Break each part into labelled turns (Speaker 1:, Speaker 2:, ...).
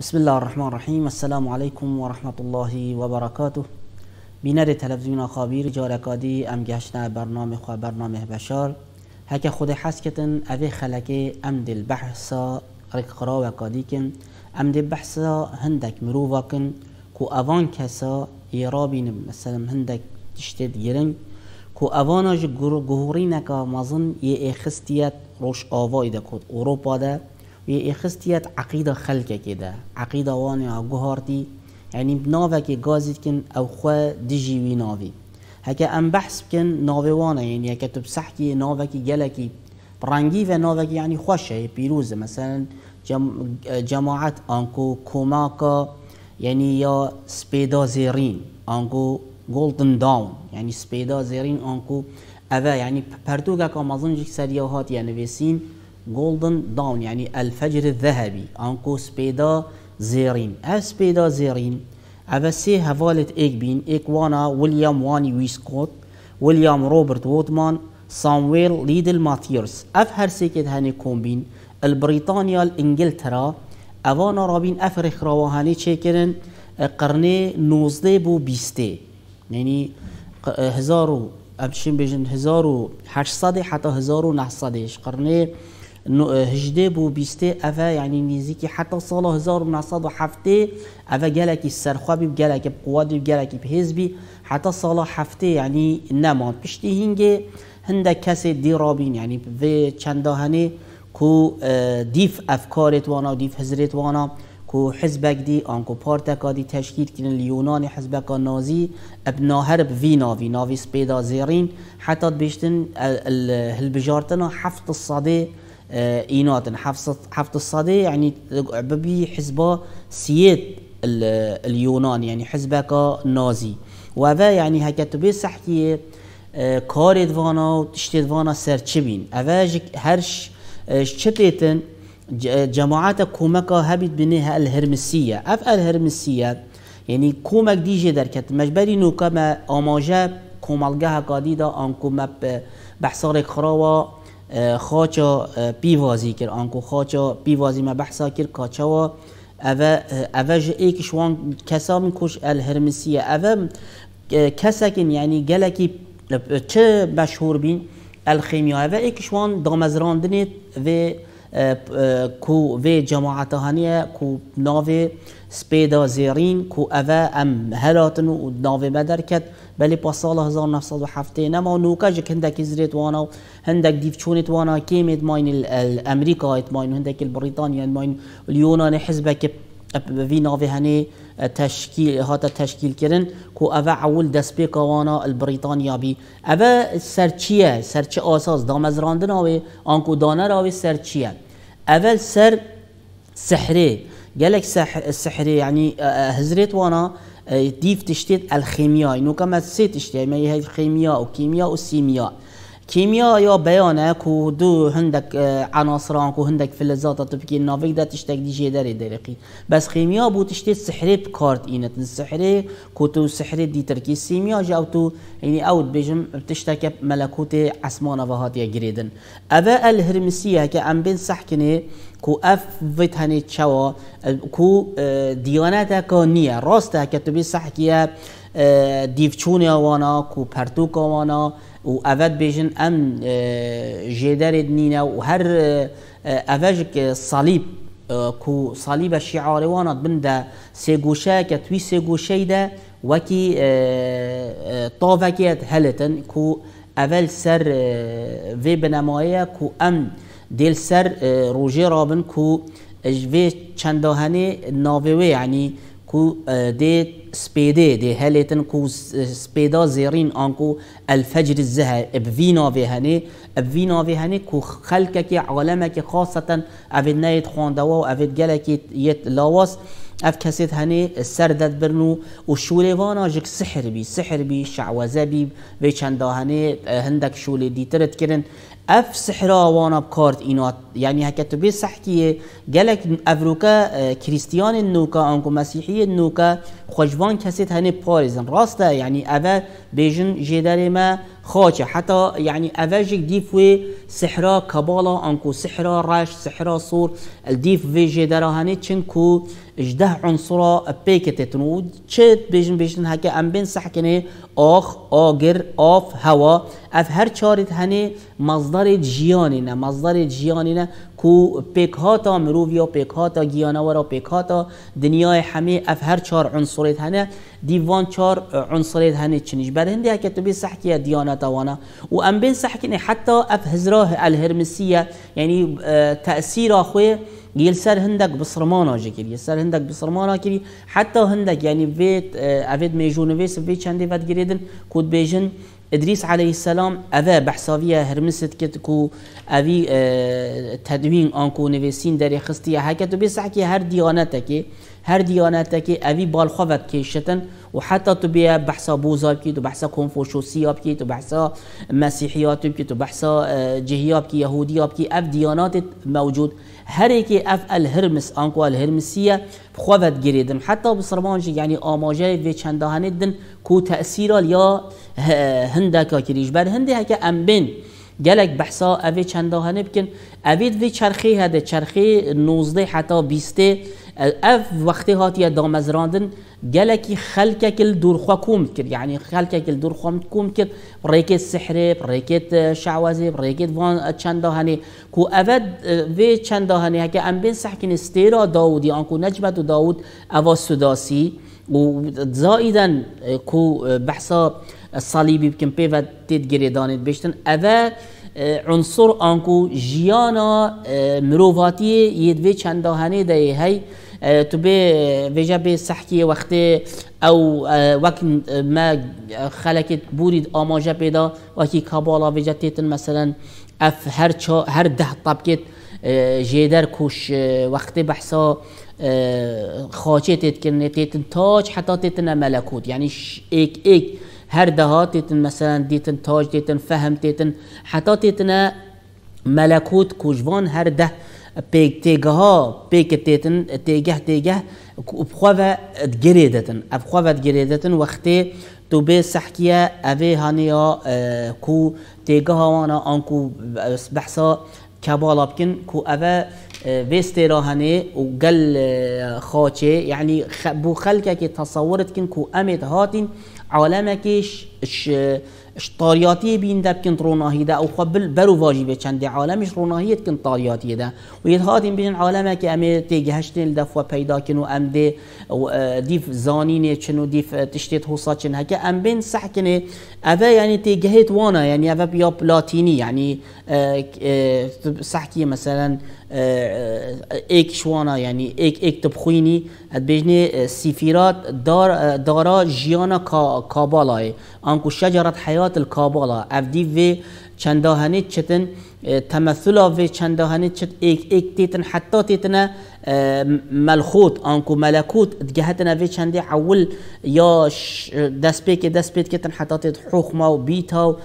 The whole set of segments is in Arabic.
Speaker 1: بسم الله الرحمن الرحیم السلام علیکم و رحمت الله و برکاته بینر تلویزیون خبیر جارکادی ام گشتن برنامه خواه برنامه بشار هكا خود حسکتن اوی خلکه ام دل بحثا رقرا و کادیکن ام دل بحثا هندک مروواکن کو اوان کسا ایرابین مثلا هندک تشتید گرن کو اواناج گهورینکا مزن یه اخستیت روش آوای دا کد اروپا ده وی اخستیت عقيدة خلقة كده عقيدة وانية جهارتي یعنی بنافا که جازي کن أو خوا دیجی وی نافي هکه أم بحث کن وانه كن نافي وانا يعني هكا تبسحكي نافا كي جلكي و فنافا كي یعنی خوشة بيروزة مثلا جم جماعة أنكو كوماكا يعني يا سبيدا زيرين أنكو جولدن داون يعني سبيدا زيرين أنكو أذا يعني بردوكا كمازنجك سريا هات يعني نويسين جولدن داون يعني الفجر الذهبي انكو سبيدا زيرين اف سبيدا زيرين سي هافالت ايك بين ايك وانا ويليام واني ويسكوت ويليام روبرت ووتمان سامويل ليدل ماتيرز اف هر سيكت هاني كومبين البريطانيا الانجلترا افانا رابين اف افرخ رواهاني چكرن قرني 19 بو 20 يعني هزارو امشين بيجن هزارو 800 حتى هزارو 900 قرني آه، هجده بو بیسته اوه یعنی يعني نزدیکی حتی سال 1907 اوه گلکی سرخوابی گلکی قوادی گلکی حزبی حتی سال هفته یعنی يعني نمان پشتی هنگه هنده کسی دیرابین یعنی و چندهانه کو آه، دیف افکارت وانا و دیف حضرت وانا کو حزبک دی آنکو پارتکا دی تشکیل کنن لیونان حزبکا نازی اب ناهر وی ناوی ناوی سپیدا زیرین حتی بیشتن هلبجارتنا هفت صده آه، اينات حفظ حفظ الصدى يعني ببي حزبا سياد اليونان يعني حزبك نازي وهذا يعني هكا تبي صحتي آه، كارد فانا وتشتيت فانا سرچبين افاجك هرش شتيتن آه، جماعات كومكا هبيت بنيها الهرمسية اف الهرمسية يعني كومك ديجي دركت مجبري نوكا ما اماجا كومالجا هكا ديدا انكو مب بحصارك خراوة خواچا پیوازی کرد آنکو خواچا پیوازی ما بحثا کرد کاچا و جه ایک شوان کسا میکش الهرمسیه کسا کن یعنی گلکی چه مشهور بین الخیمیا اوه ایک شوان و کو و جماعت هنیه کو ناو سپیدا زیرین کو اوه ام هلاتنو و ناو مدرکت بلی پا سال هفته نما نوکا جک هندک ازریت وانا و هندک دیفچونت وانا کیمت ماین الامریکا ات ماین هندک البریتانیا ماین اليونان حزبک في نافي هني اه، تشكيل هذا تشكيل كرن كو أفا عول دسبي كوانا البريطانيا بی أفا سرچیه سرچ آساس دامزراندن آوي آنکو دانه راوي سرچیه أول سر سحري گلک سحري یعنی هزريت اه، اه، وانا اه، ديف تشتيت الخيمياء نو كما سيت تشتيت ما هي الخيمياء وكيمياء وسيمياء كيمياء يا بيانك ودو هندك اه، عناصرانك وهندك فلزات تبكي نافيك ده تشتك دي جدار درقي بس خيمياء بو تشتي سحري بكارت اينت السحري كو تو سحري دي تركي سيمياء جا او تو يعني اوت بيجم بتشتك ملكوت عسمانه وهات يا جريدن ابا الهرمسيه كأم بين سحكني کو اف ویت هنی چوا کو دیانت که نیه راسته که تو بی صحکیه دیوچون وانا کو پرتوک وانا و اود بیجن ام جدر نینه و هر اوجک صلیب کو صلیب شعار وانا بنده سه گوشه که توی سه گوشه ده وکی هلتن کو اول سر وی بنمایه کو ام دل سر اه، روجي رابن كو جوي چندهاني ناوي يعني كو اه، دي سبيدي دي هاليتن كو سبيدا اه، زيرين انكو الفجر الزهر بفينا في هني بفينا في هني كو خلقك عالمك خاصة افيد نايت خواندوا و افيد جلك يت لاواس اف كسيت هني سردت برنو و وشوليوانا جك سحر بي سحر بي شعوزة بي في چندا هني هندك شولي دي ترت كرن اف سحرا واناب کارت اینا یعنی تو به سحکیه گلک افروکا کریستیان نوکا آنکو مسیحی نوکا خوجوان کسی تنه پاریزن راسته یعنی اول بیجن جدر ما خاچه حتی یعنی يعني اوجک دیف و سحرا کبالا انکو سحرا رش سحرا صور الديف فيجي دراهاني تشنكو اجده عنصرا بيكت تنود تشت بيجن بيجن هكا ام بين سحكني اخ اوغر اف هوا اف هر چارت هني مصدر جياننا مصدر جياننا کو پیک ها تا مروویا پیک ها تا گیانوارا پیک ها دنیای همه اف هر چهار عنصریت هنه دیوان چهار عنصریت هنه چنیش بر هنده که تو بین سحکی دیانتا وانا و ام بین سحکی حتی اف هزراه الهرمسیه یعنی اه، تأثیر خوی گیل سر هندک بصرمانا جکر گیل سر هندک بصرمانا کری حتی هندک یعنی وید اه، اوید میجون ویس وی چندی ود گریدن کود بیجن ادريس عليه السلام اذا بحسابيه هرمست كتكو کو اوی آه، تدوین آنکو نویسین داری خستی هکتو بیسحکی هر دیانته که هر دیانت که اوی بال خواهد کشتن و حتی تو بیا بحثا بوزا بکی تو بحثا کنفوشوسی تو بحثا مسیحیات که تو بحثا جهیاب بکی یهودیاب اف دیانات موجود هر که اف الهرمس آنکو الهرمسیه خواهد گریدم حتی بسرمانش یعنی آماجه و چندهانه دن کو تأثیرال یا هندکا کریش بر هنده هکه امبین گلک بحثا اوی چندهانه بکن اوید وی چرخی هده چرخی 19 حتی 20 اف وقتی هاتی دام از راندن گلکی خلک کل دور خواه کرد یعنی خلک کل دور کرد ریکت سحره ریکت شعوازه ریکت وان چند کو اود وی چند هنی هکه ام بین سحکن استیرا داودی آنکو نجمت و داود اوا سداسی و زایدن کو بحثا الصلیبی بکم بیفا تیت جریدانیت بیشتن اول آه، عنصر آنکو جیانا آه، مروواتی یدوی چنداهنه ده هی آه، تو به ویژه به سحکی وقت او وقت ما خلکت بورید آماجه پیدا وکی کابالا ویژه تیتن مثلا اف هر, چا هر ده طبکت جیدر کوش وقت بحثا خاچه تیت کرنه تیتن تاج حتی تیتن ملکوت یعنی ایک ایک هر دها تيتن مثلا ديتن تاج ديتن فهم ديتن حتى تيتنا ملكوت كوجوان هر ده بيك تيجها بيك تيتن تيجه تيجه بخوفة تجريدتن بخوفة تجريدتن وقتي تو بي سحكية أبي هانيا آه كو تيجها وانا أنكو بحثا كبالا بكن كو أبا بیستی راهنی وقل خاتشی یعنی یعنی بو خلکک تصورت کنکو امت هاتین عالمکش طاریاتی بین دب کن روناهی ده او قبل برو واجبه چند عالمش روناهیت کن طاریاتی ده و یه هاتین بین عالمه که امه تیگه هشتین دفعه پیدا کن و ام و دیف زانین چن و دیف تشتیت حوصا چن هکه ام بین سح کنه اوه یعنی تیگهت وانا یعنی اوه بیاب لاتینی یعنی سح مثلا ایکش شوانا یعنی ایک ایک تبخوینی ادبيجني سفيرات دار دارا جيانا كابالاي انكو شجرة حياة الكابالا افدي في چنداهنی چتن تمثل و چنداهنی چت ایک ایک تیتن حتی تیتن ملخوت آنکو ملکوت جهتن اوی چندی اول یا دست بی که دست بی کتن حتی تیت حخما و بیتا و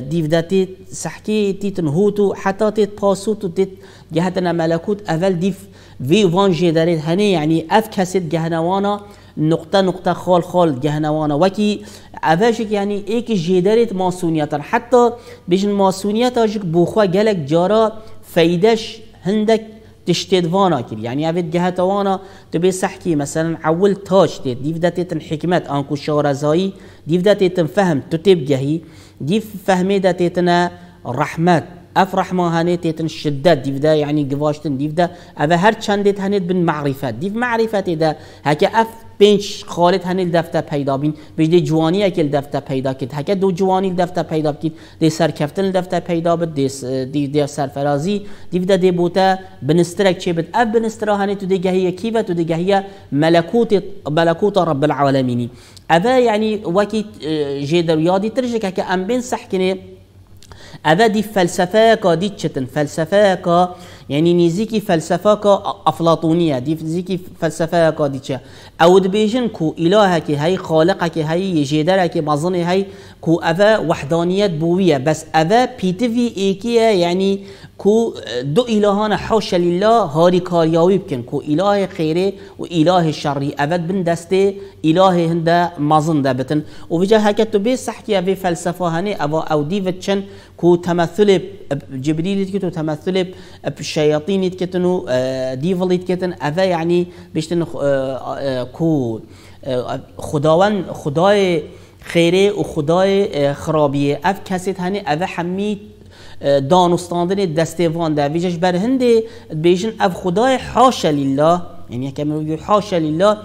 Speaker 1: دیو دتیت سحکی تیتن هوتو حتی تیت پاسوتو تیت جهتن ملکوت اول دیف وی وانجی دارید هنی یعنی اف کسید جهنوانا نقطه نقطه خال خال جهنوانا وكي اوشک يعني ايك جیدریت ماسونیتن حتى بیشن ماسونیت آجک بوخوا گلک جارا هندك تشتد وانا كير يعني أبد وانا تبي سحكي مثلا عول تاج تيت ديف داتيتن حكمات أنكو شارزاي ديف داتيتن فهم تتب جهي ديف فهمي داتيتنا رحمات افرح ما هاني يتن شدات ديف دا يعني قواشتن ديف دا اذا هر شانديت هانيت بن معرفة ديف معرفة دا هكا اف بنش خالد هنیل دفتر پیدا بین بجده جوانی اک دفتر پیدا کد هکه دو جوانی دفتر پیدا کد دی سرکفتن دفتر پیدا بد دی دی دی سرفرازی دی بده دی بوتا بنسترک چه بد اب بنسترا هن تو دی گهیه کیوه تو دی گهیه ملکوت ملکوت رب العالمینی اذا یعنی وکی اه، جیدر یادی ترجک هکه ام بین سحکنه اذا دی فلسفه کا دی چتن فلسفه کا يعني نزيكي فلسفه كا أفلاطونية دي نزيكي فلسفه كا دیچه او دبیجن كو اله كي هاي خالق كي هاي يجدر كي مظن هاي كو أفا وحدانية بوية بس أفا بيتفي إيكيا يعني کو دو الهان حوش لله هاری کاریاوی بکن کو اله خیره و اله شری اود بن دسته اله هنده مازن ده بتن و بجا هکت تو بی سحکی اوی فلسفه هنی او او و چن کو تمثل جبريل و تمثل بالشياطين كتنو ديفل كتن اذا يعني یعنی بیشتن کو خداوند خدای خیره و خدای خرابیه اف کسیت هنی اوا حمید دانستاندن دستوان ده ویجش بر هنده بیشن اف خدای حاشا لله یعنی رو حاشا لله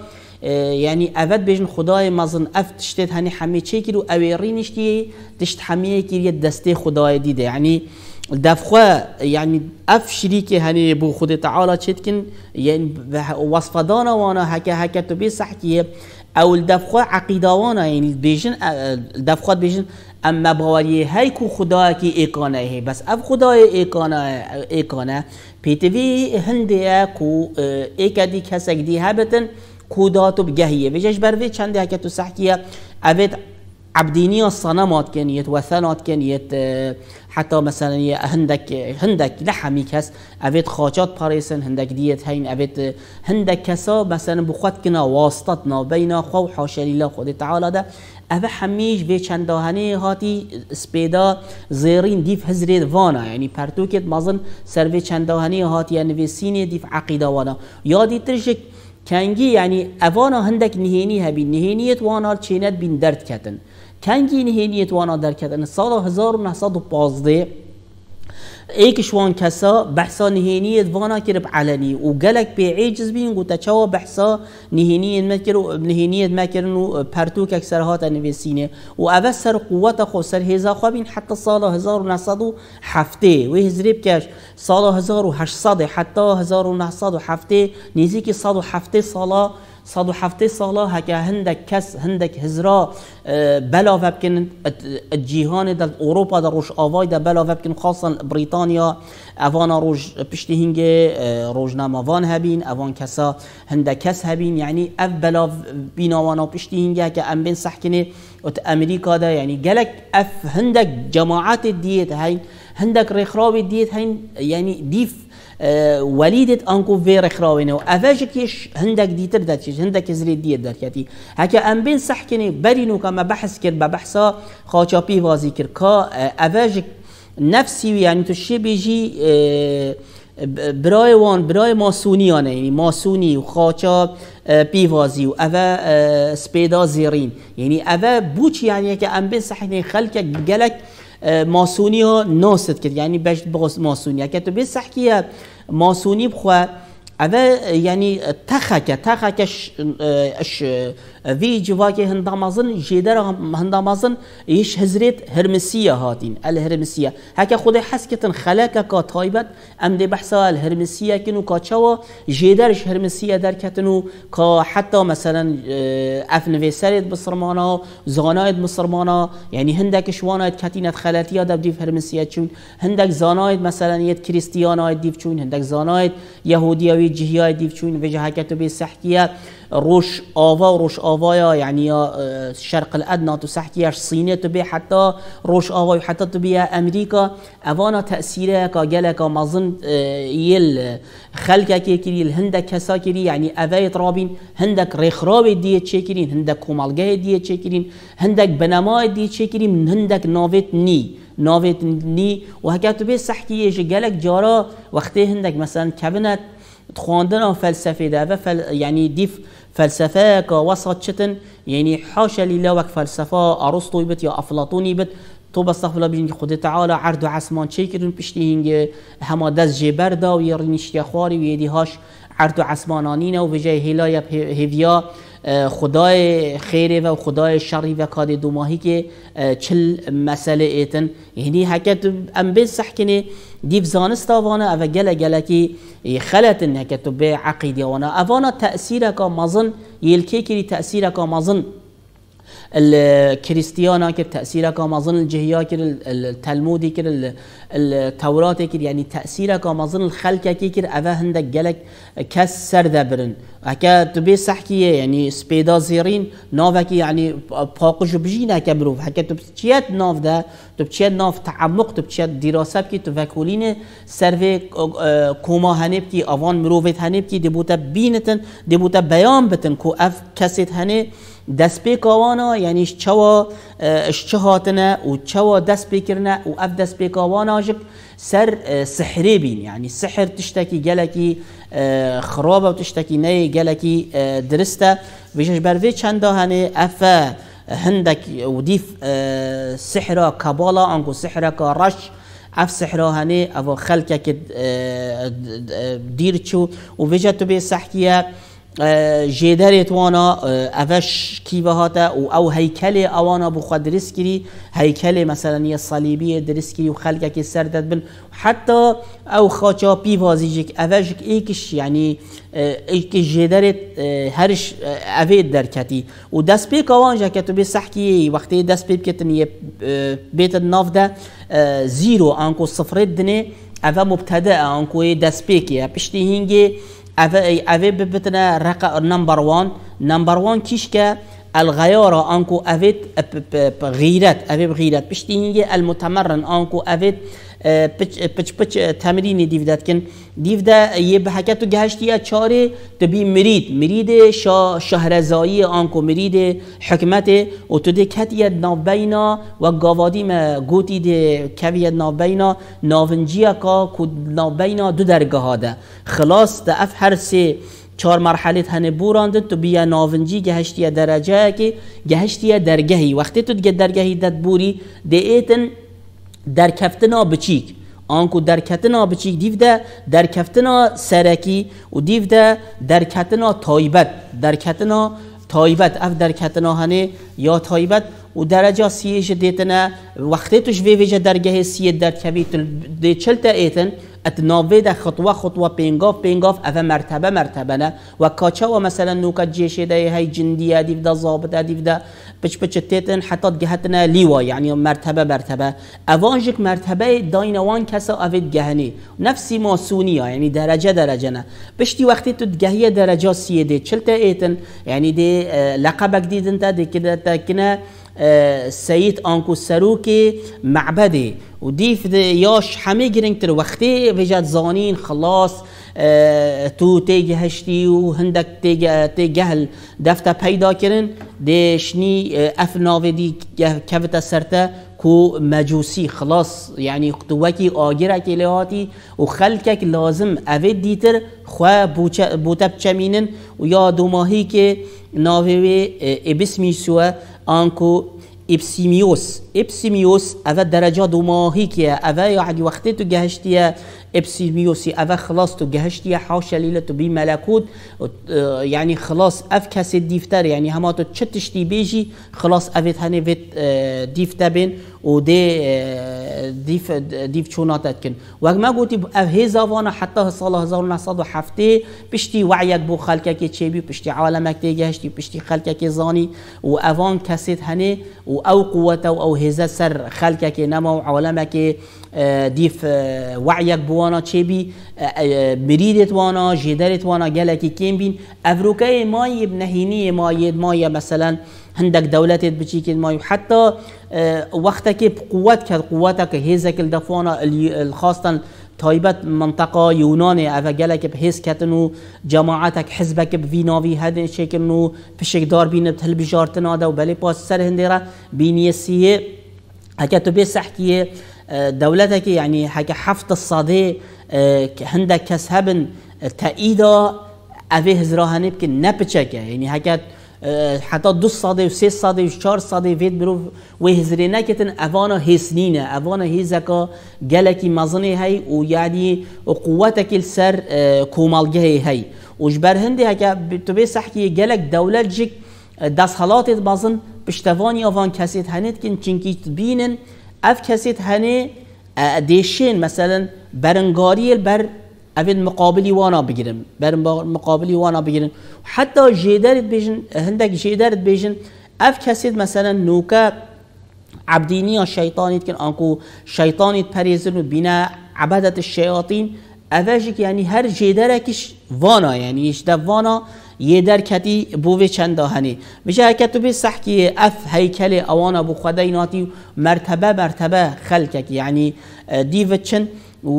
Speaker 1: یعنی افت بیشن خدای مزن اف تشتید هنی همه چه کرد و اویری نشتی تشت همه کرد دسته خدای دیده یعنی دفخوا یعنی اف شریک هنی بو خود تعالی چید کن یعنی وصف دانا وانا هکه هکه تو بی صحکیه اول دفخوا عقیدوانا یعنی بیشن دفخوات بیشن اما باوری هی کو خدا کی ایکانه هی بس اف خدای ایکانه ایکانه پیتوی هندیا کو ایک دی کسک دی هبتن کو داتو بگهیه ویجش بروی چند هکتو سحکیه اوید عبدينية الصنمات و ثنات كانت حتی مثلا هندک نه لحمی کس اوید خاچات پاریسن هندک دیت هین اوید هندک کسا مثلا بخواد کنا واسطت نابینا خو حاشلیلا خود تعالی ده اوه همیش به چنداهنه هاتی سپیدا زیرین دیف هزرید وانا یعنی پرتوکت مازن سر به چنداهنه هاتی یعنی به سینه دیف عقیده وانا یادی ترشک کنگی یعنی اوانا هندک نهینی هبین نهینیت وانا چینت بین درد کتن کنگی وانا توانە دەرکەن ساڵ 1912 کسا بحثا نهینیت وانا واناکرب علەنی و گلک به عجز بین گوتە چوا بحثا نهینیت مەکرد و نهینیت مەکردن و پەرتوکێک سەرهاتە نوێسینێ و سر سەر خود سر هزا خوابین حتی سال 1907 و هزرێ بکەش ساڵ 1970 حتا 1970 نزیکی 1970 سالا 107 ساله هەکە هندک کس هندک هزرا بەلاڤە بکن جیهان در اروپا در روش ئاوای در بەلاڤە بکن خاصن بریتانیا ئەوانە روش پشتی هینگێ ڕۆژنامەوان هبین اوان کسا هندک کس هبین یعنی ئەف بەلاڤ بیناوانە پشتی که کە ئەم بین ات امریکا ده یعنی گلک اف هندک جماعت دیت هەین هندک ریخراوی دیت هەین یعنی دیف ولیدت ئەنگ و وێرە خراوێنەوە ئەڤژێکیش هەندێک دیتر دەچێت هندک زرێ دیە دەرکەتی یعنی هکه ئەم بین سەحکنی برینو و کەمە بحث کرد با بحثا خاچا پیوازی کرد کا ئەڤژێک نفسی و یعنی تو شێ بێژی برای وان برای ماسونیانه یعنی ماسونی و خاچا پیوازی و اوه سپیدا زیرین یعنی اوه بوچ یعنی که انبین بین صحنه خلق گلک ماسونی ها ناسد کرد یعنی بشت بغس ماسونی ها که تو بیست سحکی ماسونی بخواد اوه یعنی تخکه که وی جواکی هندامازن جیدر هندامازن ایش حضرت هرمسیه هاتین الهرمسیه هک خود حس کتن خلاک کا تایبت ام دی بحثا الهرمسیه کنو کاچوا جیدرش هرمسیه در کتنو کا حتی مثلا افنوی سرید بسرمانا زاناید بسرمانا یعنی هندک شواناید کتینت خلاتیه دب دیف هرمسیه چون هندک زاناید مثلا یت کریستیاناید دیف چون هندک زاناید یهودیاوی جهیای دیف چون وجه جهکتو به سحکیه روش آوا روش روش یا یعنی یا شرق الادنا تو اش سینه تو بی حتی روش آوا یا حتی تو بی امریکا اوانا تأثیره که که مزن یل خلقه که کری هندک کسا کری یعنی اویت رابین هندک ریخراب دیه چه کرین هندک کمالگه دیه چه کرین هندک بنما دیه چه کرین من هندک ناویت نی ناویت نی و هکه تو بی سحکیش گلک جارا وقتی هندک مثلا کبنت خواندن فلسفه ده و فل... یعنی دیف فلسفه كوسط شتن يعني حاشا لله وك فلسفه ارسطو بت يا افلاطونی بت تو بس الله بین خود تعالى عرض عسمان عصمان كدون بشتي هنج هما دز دست جبر دا و یا رینشتی خواری هاش عرض و عصمانانین هلايا بجای اه، خدای خیره و خدای شری و کاد دو ماهی که اه، چل مسئله ایتن یعنی حکت ام بیز سحکنه دیف زانست آوانه او گله گله که خلطن حکت به عقیده آوانه آوانه تأثیر که مزن یلکی که تأثیر که مزن الكريستيانا كر تأثيرها كما أظن الجهيا كر التلمودي كر التوراة كر يعني تأثيرها كما أظن الخلق كر أفا هندك جلك كس سرد برن هكا تبي صحكي يعني سبيدا زيرين نافك يعني باقش بجينا كبروف هكا تبتشيت ناف ده تبتشيت ناف تعمق تبتشيت دراسة بكي تفاكولين سرفي كوما اه، هنبكي أفان مروفت هنبكي دبوتا بينتن دبوتا بيان بتن كو أف كسيت هنبكي دست پی کاوانا یعنی چوا چه هاتنه و چوا دست پی کرنه و اف دست پی کاوانا جب سر سحری بین یعنی سحر تشتکی گلکی خرابه و تشتکی نه گلکی درسته ویشش بروی چنده هنه اف هندك وديف سحرة كابالا أنكو سحرة كرش اف سحرا هني او خلکه که دیر چو و ویجا تو به سحکیه جدرت وانا اوش کیوه هاتا و او هیکل اوانا بو خود درس هیکل مثلا یه صلیبی درس کری و خلقه که سر داد بن حتی او خاچا پیوازی جک اوش ایکش یعنی ایک جدرت هرش اوید در کتی و دست پیک اوان جا که تو بی سحکی وقتی دست پیک کتن یه بیت ناف ده زیرو انکو صفرت دنه اوه مبتدع انکو دست پیکی پشتی هنگی اوه اوه ببتنا رقا نمبر وان نمبر وان كيشكا الغيارة أنكو أفيد غيرات أفيد غيرات بشتينية المتمرن أنكو أفيد پچ پچ تمرینی دیو داد کن دیو ده یه به و گهشتی یا چاره تو بی مرید مرید شا شهرزایی آنکو مرید حکمت و تو ده کت ید نابینا و گاوادی ما گوتی ده کوی ید نابینا ناونجیا کا کد نابینا دو درگاه ده خلاص ده اف هر سه چار مرحله هنه بوراندن تو بیا ناونجی گهشتی درجه که گهشتی درگهی وقتی تو درگهی دت بوری ده ایتن در کفتنا بچیک آنکو در کتنا بچیک ده در کفتنا سرکی و دیوده در کتنا تایبت در کتنا تایبت اف در کتنا هنه یا تایبت و درجه سیج دیتنه وقتی توش وی ویجه درگه سیه در کبیت دی تا ایتن اتناوی ده خطوه خطوه پینگاف پینگاف اف مرتبه مرتبه نه و کاچا و مثلا نوکت جیشه ده های جندیه دیو ده ضابطه دیو ده تیتن، حتی گهتن لیوا یعنی مرتبه مرتبه اوانجک مرتبه داینوان کسا اوید گهنی نفسی ماسونی یعنی درجه درجه نه پشتی وقتی تو گهیه درجه سیه ده، چلتا ایتن یعنی دی لقبک دیدن تا که کده تا کنه سید آنکو سروک معبده و دیف دی یاش همه تر وقتی وجد زانین خلاص تو تیگ هشتی و هندک تیگ تیگهل دفتا پیدا کرن دیشنی اه، اف ناودی کوتا سرتا كو مجوسي خلاص يعني قطوكي آجرك و وخلكك لازم بوتب ديتر و یا دو ماهی که كي ناوي اه، باسمي سوا أنكو إبسيميوس إبسيميوس اوه درجة که اوه أفا يعني وقتی تو گهشتیه ابسيميوسي أفا خلاص تو جهشتي حاشا ليلة تو بي ملكوت يعني خلاص أف كاس الديفتر يعني هما تو تشتشتي بيجي خلاص أفيت هاني فيت آه، ديفتا بين ودي آه، ديف ديف شونات اتكن كن ما قوتي أف هي هزافانا حتى سال 1907 بشتي وعيك بو خلقك تشيبي بشتي عالمك تيجهشتي بشتي خلقك زاني و أفان كاسيت هني و أو قوة أو هيزا سر خلقك نما وعالمك آه، ديف وعيك بو وانا چبی بی اه، اه، بریدت وانا جدرت وانا گلکی کیم بین افروکای ما افروکه ما ید ما یا مثلا هندك حتی بچيكين اه، ماي قوت وقتك بقوتك قوتك هيزك الدفونا الخاصة تایبەت منطقه یونانێ ئەڤگەلێک بهێزکەتن و جەماعاتك حزبك بڤیناوی هەدن شێکن و تل بینە هەلبژارتنادا و بەلێ پاس سەر هندێرە بینیسیە هەکە تو بێ سەحکیە دولتك يعني حكا حفت الصادي آه، هندك كس هبن آه، تأيدا أبي هزراها نبكي نبتشك يعني حكا آه، حتى دو صادي و سه صادی و چهار صادی وید برو و هزری نکتن اوانا هسنینه اوانا هیزکا گلکی مزنی هی و یعنی و قوتکی سر کومالگه هی و جبر هنده هکا تو بی سحکی گلک دولت جک دست حالاتت بازن پشتوانی آوان کسید هنید کن چنکی بینن اف کسید هنه دیشین مثلا برنگاری بر اوید مقابلی وانا بگیرم بر مقابلی وانا بگیرم حتی جیدرت بیشن هندک جیدرت بیشن اف کسید مثلا نوکه عبدینی یا شیطانیت کن آنکو شیطانیت پریزن و بینه عبادت الشیاطین افشک یعنی هر جیدرکش وانا یعنی اش وانا یه درکتی کتی بوه چند داهنی میشه هکتو به سحکی اف هیکل اوانا بو خدای ناتی مرتبه مرتبه خلککی. یعنی دیو چند و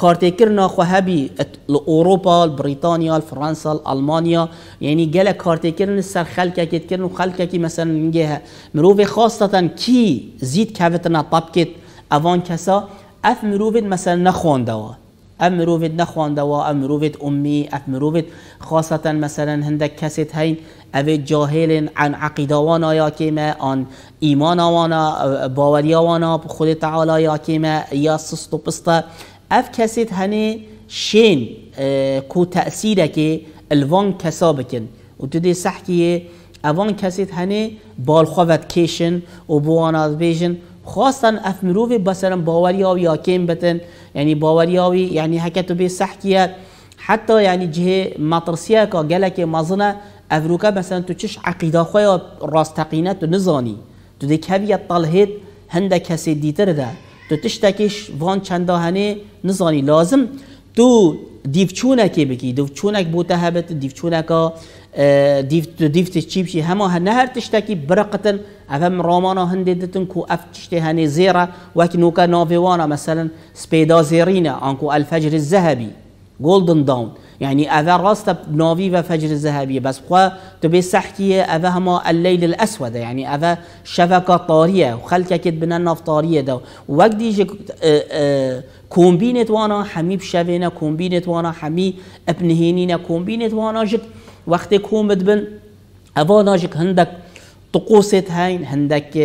Speaker 1: کارتکرنا خوهبی الاوروبا بریتانیا، الفرنسا یعنی یعنی جلا کارتکرن سر خلکه کت کرد و خلککی کی مثلا میگه مروف خاصتا کی زید طب طبکت اوان کسا اف مروفت مثلا نخوانده ام نخوان دوا ام مروفت امي ام مروفت خاصة مثلا هندك كسيت هين او جاهل عن عقيدة وانا يا که عن ايمان وانا باوريا وانا بخود تعالى يا که يا سست و پستا اف کسید هني شين كو اه، تأثيرك الوان کسا بکن و تو دی اوان کسید هني بالخوابت كيشن و بوانا بیشن خواستن افمروف بسرم هاوی حاکم بتن یعنی باوری هاوی یعنی حکتو به سحکیت حتی یعنی جه مطرسیه که گلک مزنه افروکه مثلا تو چش عقیده خواه راستقینه تو نزانی تو ده هویت طلحید هنده کسی دیتر ده تو تشتکش وان هنه نزانی لازم تو دیفچونکی بکی دیفچونک بوته هبت دیفچونکا دیفت دیفت چیپشی همه نه هر تشتکی برقتن افهم رامانا هنده دتن کو اف تشتی زیره وکی نوکا ناویوانا مثلا سپیدا زیرینه آنکو الفجر الذهبی جولدن داون يعني أذا راست و فجر الذهبية بس خوا تبي سحكي أذا هما الليل الأسود يعني أذا طاریه طارية وخلك کت بنا ناف طارية اه، ده اه، وقت يجي كومبينت وانا حمي بشبينا كومبينت وانا حمي ابنهينينا كومبينت وانا جد وقتی کومت بن اوا ناجک هندک طقوست هاین هندک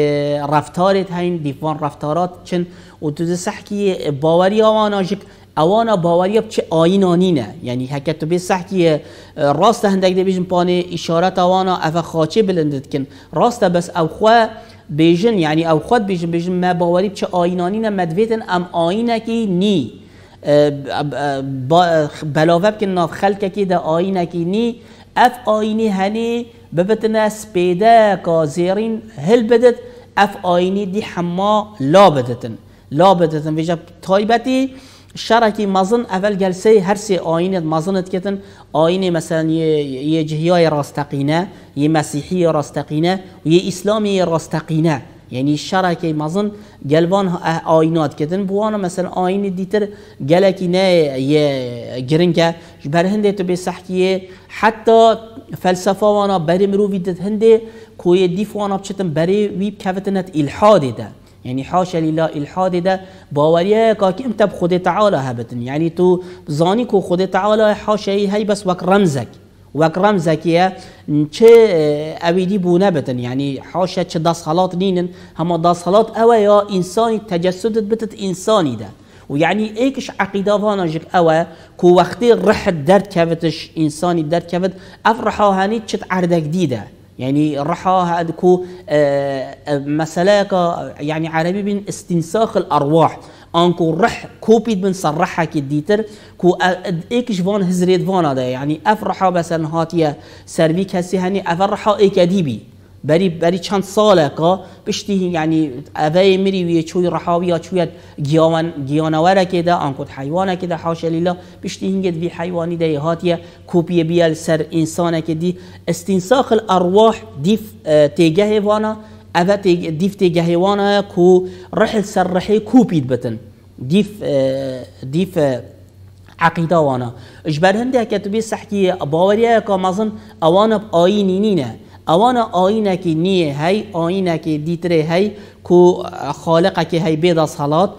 Speaker 1: رفتارت هاین دیوان رفتارات چن و تو سحکی باوری آوا ناجک اوانا باوری بچه نه یعنی حکت به سحکی راست هندک دی بیجن پانه اشارت اوانا افا خاچه بلندت کن راست بس او خواه بیژن یعنی او خود بیژن بیژن ما باوری چه آینانی نه مدویتن ام آینه کی نی بلاوه که ناف خلکه که ده آینه کی نی اف آینی هنی ببتنا سپیده که زیرین هل بدت اف آینی دی حما لا بدتن لا بدتن ویجا تایبتی شرکی مزن اول جلسه هر سی آینه مزنت کتن آینه مثلا یه جهیای راستقینه یه مسیحی راستقینه و یه اسلامی راستقینه یعنی شرکی مزن گلوان اه، آینات کدن بوانا مثلا آین دیتر گلکی نه یه گرن که بر هنده تو به صحکیه حتی فلسفه وانا بری مرو ویدت هنده کوی دیف وانا بچتن بری ویب کفتنت الحاد ده يعني حاشا لله الحاد ده باوريه كاك امتى بخود تعالى هبتن يعني تو زانيكو خود تعالى حاشا هي بس وك رمزك وەک زكية آه، يعني چه ئەویدی بوو نەبن یعنی حاشە چه هما نینن صلات دەسخەڵات يا انسان تەجەسودت بتت انساني ده ويعني ايكش عقيده فانا جك اوا كو وقتي رح درد كفتش انساني درد كفت افرحا هاني تشت عرده جديده يعني رحا هاد كو مسلاكا يعني عربي بين استنساخ الأرواح انکو رح کوبید من صرحها که دیتر کو ایکش فان هزریت یعنی ده یعنی افرحا مثلا سروی سروی کسی هنی افرحا بری بری چند ساله که پشتی یعنی اوه میری وی چوی رحاوی یا چوی گیان گیانوره که ده حیوانه که ده حاشا لیلا پشتی هنگد وی حیوانی ده هاتیه کوپی بیال سر انسانه که دی استنساخ الارواح دی تیگه وانا ئەە ديف تێگە هێوانە کو ڕحل سەرڕحی کوپیت بتن ديف آه، آه، عقيدة وانا إجبر هندي توبێ سەحکی باوەریەکە مەزن ئەوانە ئاینی نینە. آینه کی نیه آینه کی دیتره هی کو های هی بیدا صلات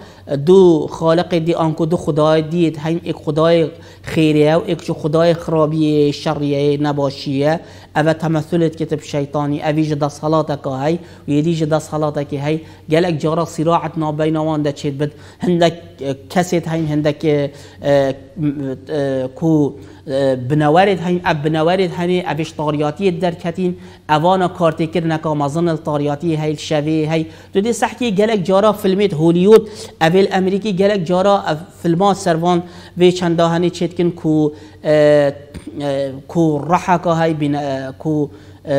Speaker 1: دو خالق دی آنکو دو خدای دید هم یک خدای خیریه و یک خدای خرابی شریه نباشیه او تمثلت کتب شیطانی اوی جدا صلات که هی و یدی جدا صلات که هی اک جارا صراعت نابینوان چید بد هندک کسیت هم هندک کو بنوارد هنی اب بنوارد هنی ابش طاریاتی در کتین اوانا کارتی کرد که مزن طاریاتی هیل شوی هی تو دی سحکی گلک جارا فیلمیت هولیوود اول امریکی گلک جارا فیلما سروان و چنداهنی چتکن کو اه، اه، کو رحکا هی اه، کو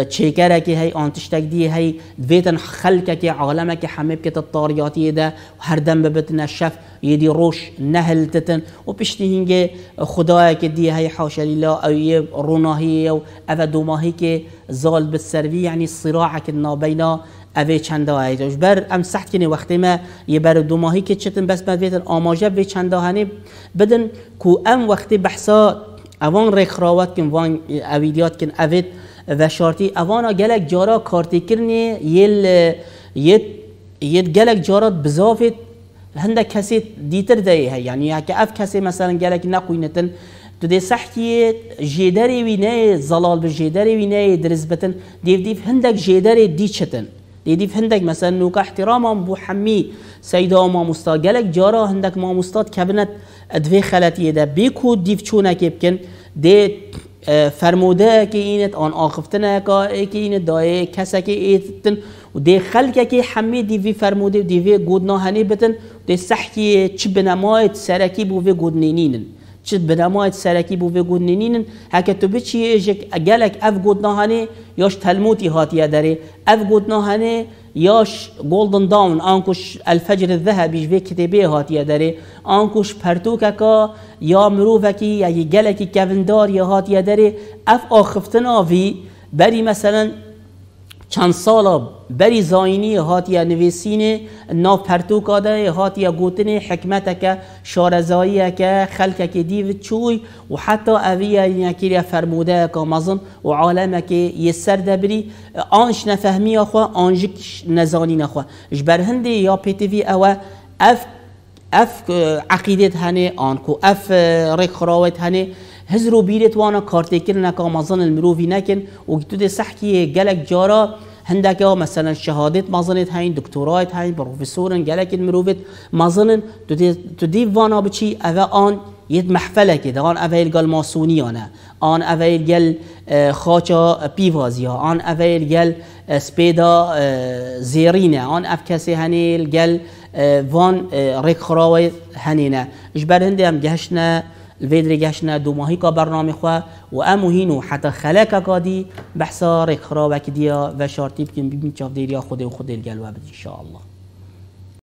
Speaker 1: چیکره که هی آنتشتک دی هی دویتن خلکه که عالمه که همه بکت الطاریاتی ده هر دم ببتن شف دی روش نهل تتن و پشتی هنگه خدای که دی هی حاشا او یه روناهی او او دوماهی که زال بسروی یعنی صراع کنا بینا اوی چند آیتش بر ام سخت کنی وقتی ما یه بر دو ماهی که چتن بس بدن آماجه به چند بدن کو ام وقتی بحثا اوان رخراوات کن وان اویدیات کن اوید ve şartı evana gelek cara kartikirni yel yet yet gelek cara bizafet هنده کسی دیتر دهیه یعنی که اف کسی مثلا گله که نقوینتن تو دی صحکی جیدری وی نه زلال به جیدری وی نه درزبتن دیو دیف هندک جیدری دیچتن دی دیف هندک مثلا نوک احترامم بو حمی سیدا ما مستا گلک جارا هندک ما مستاد کبنت ادوی خلطیه ده بیکو دیف چونه که بکن دی فرموده که اینت آن آخفته نکا که این دایه کسا که ایتتن و دی خلکه که همه دیوی فرموده و دیوی گودناهنی بتن دی سحکی چی بنمایت سرکی وی گودنینینن چی بنمایت سرکی وی گودنینینن هکه تو بچی اجک اگلک اف گودناهنی یاش تلموتی هاتیه داره اف گودناهنی یاش گولدن داون آنکوش الفجر الذهبی جوی کتبه هاتیه داره آنکوش پرتوکه که یا مروفکی یا گلکی کوندار یا هاتیه داره اف آخفتن آوی بری مثلا چند سالا بری زاینی یا نویسین ناو پرتو کاده هاتیا گوتن حکمت که شارزایی که خلق که دیو چوی و حتی اویا یکیری فرموده که مزن و عالم که یه سر دبری آنش نفهمی خوا آنجک نزانی نخوا برهنده یا پیتوی اوه اف اف عقیدت هنه آنکو اف رخراوت هنه هزرو بيرت وانا کارتی کردن که المروفي المروفی نکن و تو ده جارا هندك او مثلا شهادات مازنت هين دكتورات هين بروفيسورن جالك المروفت مازنن تدي وانا بشي اذا آن يد محفله كده آن اويل قال ماسونيانا آن اويل قال اه، خاچا بيفازيا آن اويل قال اه، سبيدا اه، زيرينا آن افكاسي هنيل قال فان ريك خراوي هنينا اجبر هندي هم جهشنا الفیدری دو ماهی کا برنامه خواه و اموهینو حتی خلق کادی بحثا رکرا و و شارتیب که ببین دیریا خود و خود الگلوه بد ان شاء الله